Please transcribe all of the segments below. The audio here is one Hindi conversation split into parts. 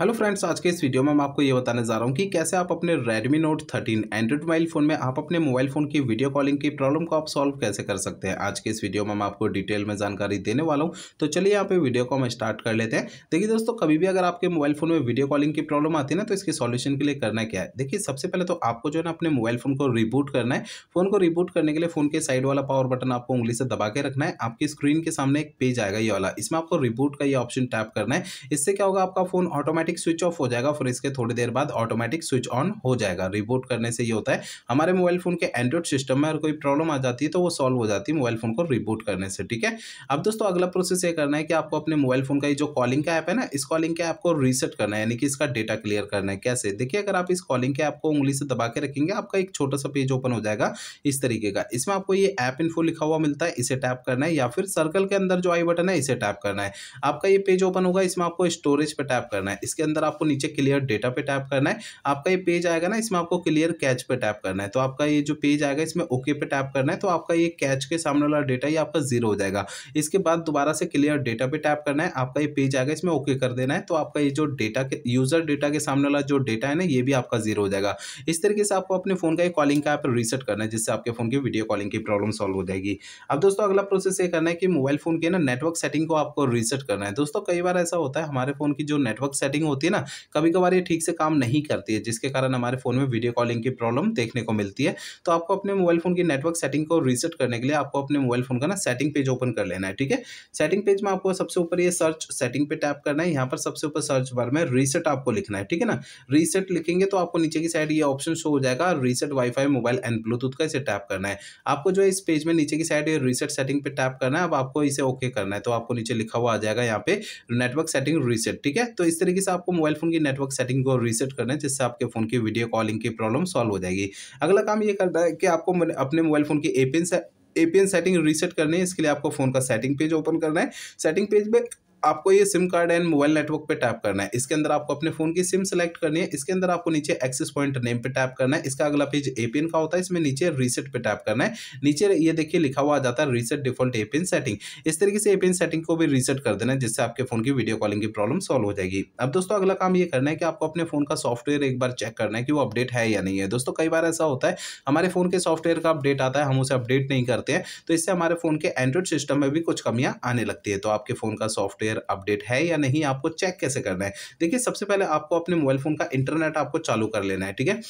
हेलो फ्रेंड्स आज के इस वीडियो में मैं आपको ये बताने जा रहा हूँ कि कैसे आप अपने Redmi Note 13 Android mobile phone में आप अपने मोबाइल फ़ोन की वीडियो कॉलिंग की प्रॉब्लम को आप सॉल्व कैसे कर सकते हैं आज के इस वीडियो में मैं आपको डिटेल में जानकारी देने वाला हूँ तो चलिए यहाँ पे वीडियो को हम स्टार्ट कर लेते हैं देखिए दोस्तों कभी भी अगर आपके मोबाइल फ़ोन में वीडियो कॉलिंग की प्रॉब्लम आती है ना तो इसके सोल्यूशन के लिए करना क्या है देखिए सबसे पहले तो आपको जो है ना अपने मोबाइल फ़ोन को रिबूट करना है फ़ोन को रिबूट करने के लिए फ़ोन के साइड वाला पावर बटन आपको उंगली से दबा के रखना है आपकी स्क्रीन के सामने एक पेज आएगा ये वाला इसमें आपको रिबूट का ये ऑप्शन टैप करना है इससे क्या होगा आपका phone automatic automatic switch off हो जाएगा फिर इसके थोड़ी देर बाद ऑटोमेटिक स्विच ऑन हो जाएगा रिबूट करने से ये होता है हमारे मोबाइल फ़ोन के एंड्रॉइड सिस्टम में अगर कोई प्रॉब्लम आ जाती है तो वो सॉल्व हो जाती है मोबाइल फ़ोन को रिबूट करने से ठीक है अब दोस्तों अगला प्रोसेस ये करना है कि आपको अपने मोबाइल फ़ोन का जो कॉलिंग का ऐप है ना इस कॉलिंग के ऐप को रीसेट करना है यानी कि इसका डेटा क्लियर करना है कैसे देखिए अगर आप इस कॉलिंग के ऐप को उंगली से दबा के रखेंगे आपका एक छोटा सा पेज ओपन हो जाएगा इस तरीके का इसमें आपको ये ऐप इन लिखा हुआ मिलता है इसे टैप करना है या फिर सर्कल के अंदर जो आई बटन है इसे टैप करना है आपका ये पेज ओपन होगा इसमें आपको स्टोरेज पर टैप करना है इसके अंदर आपको नीचे क्लियर डेटा पे टैप करना है आपका ये पेज आएगा ना इसमें आपको क्लियर कैच पे टैप करना है तो आपका ये जो पेज आएगा इसमें ओके पे टैप करना है तो आपका ये कैच के सामने वाला डेटा ये आपका जीरो हो जाएगा इसके बाद दोबारा से क्लियर डेटा पे टैप करना है आपका ये पेज आएगा इसमें ओके कर देना है तो आपका ये जो डेटा के यूजर डेटा के सामने वाला जो डेटा है ना ये भी आपका जीरो हो जाएगा इस तरीके से आपको अपने फोन का कॉलिंग का ऐप रीसेट करना है जिससे आपके फोन की वीडियो कॉलिंग की प्रॉब्लम सॉल्व हो जाएगी अब दोस्तों अगला प्रोसेस ये करना है कि मोबाइल फोन के ना नेटवर्क सेटिंग को आपको रीसेट करना है दोस्तों कई बार ऐसा होता है हमारे फोन की जो नेटवर्क सेटिंग सेटिंग होती है ना कभी कभार ये ठीक से काम नहीं करती है जिसके कारण हमारे फ़ोन में वीडियो कॉलिंग की प्रॉब्लम देखने को मिलती है तो आपको अपने मोबाइल फ़ोन की नेटवर्क सेटिंग को रीसेट करने के लिए आपको अपने मोबाइल फ़ोन का ना सेटिंग पेज ओपन कर लेना है ठीक है सेटिंग पेज में आपको सबसे ऊपर ये सर्च सेटिंग पे टैप करना है यहाँ पर सबसे ऊपर सर्च बार में रीसेट आपको लिखना है ठीक है ना रीसेट लिखेंगे तो आपको नीचे की साइड ये ऑप्शन शो हो जाएगा reset WiFi mobile and Bluetooth का इसे टैप करना है आपको जो है इस पेज में नीचे की साइड ये रीसेट सेटिंग पे टैप करना है अब आपको इसे ओके करना है तो आपको नीचे लिखा हुआ आ जाएगा यहाँ पे नेटवर्क सेटिंग रीसेट ठीक है तो इस तरीके से आपको मोबाइल फ़ोन की नेटवर्क सेटिंग को रीसेट करना है जिससे आपके फ़ोन की वीडियो कॉलिंग की प्रॉब्लम सॉल्व हो जाएगी अगला काम ये करता है कि आपको अपने मोबाइल फ़ोन की एपिन से एपीएन सेटिंग रीसेट करने है इसके लिए आपको फ़ोन का सेटिंग पेज ओपन करना है सेटिंग पेज पे आपको ये SIM card and mobile network पे टैप करना है इसके अंदर आपको अपने फोन की सिम सेलेक्ट करनी है इसके अंदर आपको नीचे एक्सेस पॉइंट नेम पे टैप करना है इसका अगला पेज एपीएन का होता है इसमें नीचे रीसेट पे टैप करना है नीचे ये देखिए लिखा हुआ आ जाता है रीसेट डिफॉल्ट एपीएन सेटिंग इस तरीके से एपीएन सेटिंग को भी रीसेट कर देना है जिससे आपके फोन की वीडियो कॉलिंग की प्रॉब्लम सॉल्व हो जाएगी अब दोस्तों अगला काम ये करना है कि आपको अपने फोन का सॉफ्टवेयर एक बार चेक करना है कि वो अपडेट है या नहीं है दोस्तों कई बार ऐसा होता है हमारे फोन के सॉफ्टवेयर का अपडेट आता है हम उसे अपडेट नहीं करते हैं तो इससे हमारे फोन के एंड्रॉइड सिस्टम में भी कुछ कमियां आने लगती है तो आपके फोन का सॉफ्टवेयर सॉफ्टवेयर अपडेट है या नहीं आपको चेक कैसे करना है देखिए सबसे पहले आपको अपने मोबाइल फ़ोन का इंटरनेट आपको चालू कर लेना है ठीक है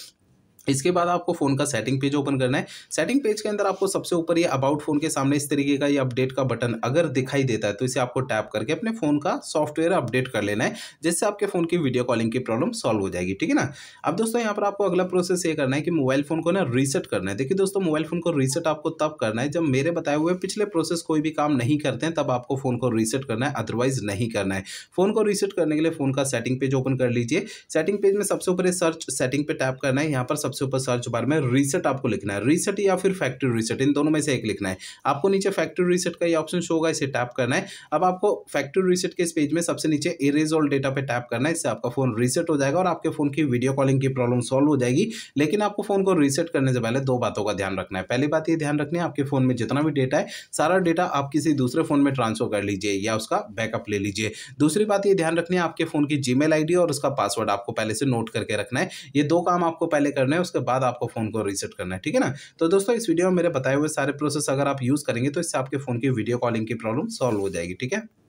इसके बाद आपको फ़ोन का सेटिंग पेज ओपन करना है सेटिंग पेज के अंदर आपको सबसे ऊपर ये अबाउट फ़ोन के सामने इस तरीके का ये अपडेट का बटन अगर दिखाई देता है तो इसे आपको टैप करके अपने फ़ोन का सॉफ्टवेयर अपडेट कर लेना है जिससे आपके फ़ोन की वीडियो कॉलिंग की प्रॉब्लम सॉल्व हो जाएगी ठीक है ना अब दोस्तों यहाँ पर आपको अगला प्रोसेस ये करना है कि मोबाइल फ़ोन को ना रीसेट करना है देखिए दोस्तों मोबाइल फ़ोन को रीसेट आपको तब करना है जब मेरे बताए हुए पिछले प्रोसेस कोई भी काम नहीं करते हैं तब आपको फ़ोन को रीसेट करना है अदरवाइज़ नहीं करना है फ़ोन को रीसेट करने के लिए फ़ोन का सेटिंग पेज ओपन कर लीजिए सेटिंग पेज में सबसे ऊपर सर्च सेटिंग पर टैप करना है यहाँ पर सबसे ऊपर सर्च बार में रीसेट आपको लिखना है रीसेट या फिर फैक्ट्री रीसेट इन दोनों में से एक लिखना है आपको नीचे फैक्ट्री रीसेट का ये ऑप्शन शो होगा इसे टैप करना है अब आपको फैक्ट्री रीसेट के इस पेज में सबसे नीचे इरेज ऑल डेटा पे टैप करना है इससे आपका फोन रीसेट हो जाएगा और आपके फोन की वीडियो कॉलिंग की प्रॉब्लम सॉल्व हो जाएगी लेकिन आपको फोन को रीसेट करने से पहले दो बातों का ध्यान रखना है पहली बात ये ध्यान रखनी है आपके फोन में जितना भी डेटा है सारा डेटा आप किसी दूसरे फोन में ट्रांसफर कर लीजिए या उसका बैकअप ले लीजिए दूसरी बात ये ध्यान रखनी है आपके फोन की जीमेल आईडी और उसका पासवर्ड आपको पहले से नोट करके रखना है ये दो काम आपको पहले करने उसके बाद आपको फ़ोन को रीसेट करना है ठीक है ना तो दोस्तों इस वीडियो में मेरे बताए हुए सारे प्रोसेस अगर आप यूज़ करेंगे तो इससे आपके फ़ोन की वीडियो कॉलिंग की प्रॉब्लम सॉल्व हो जाएगी ठीक है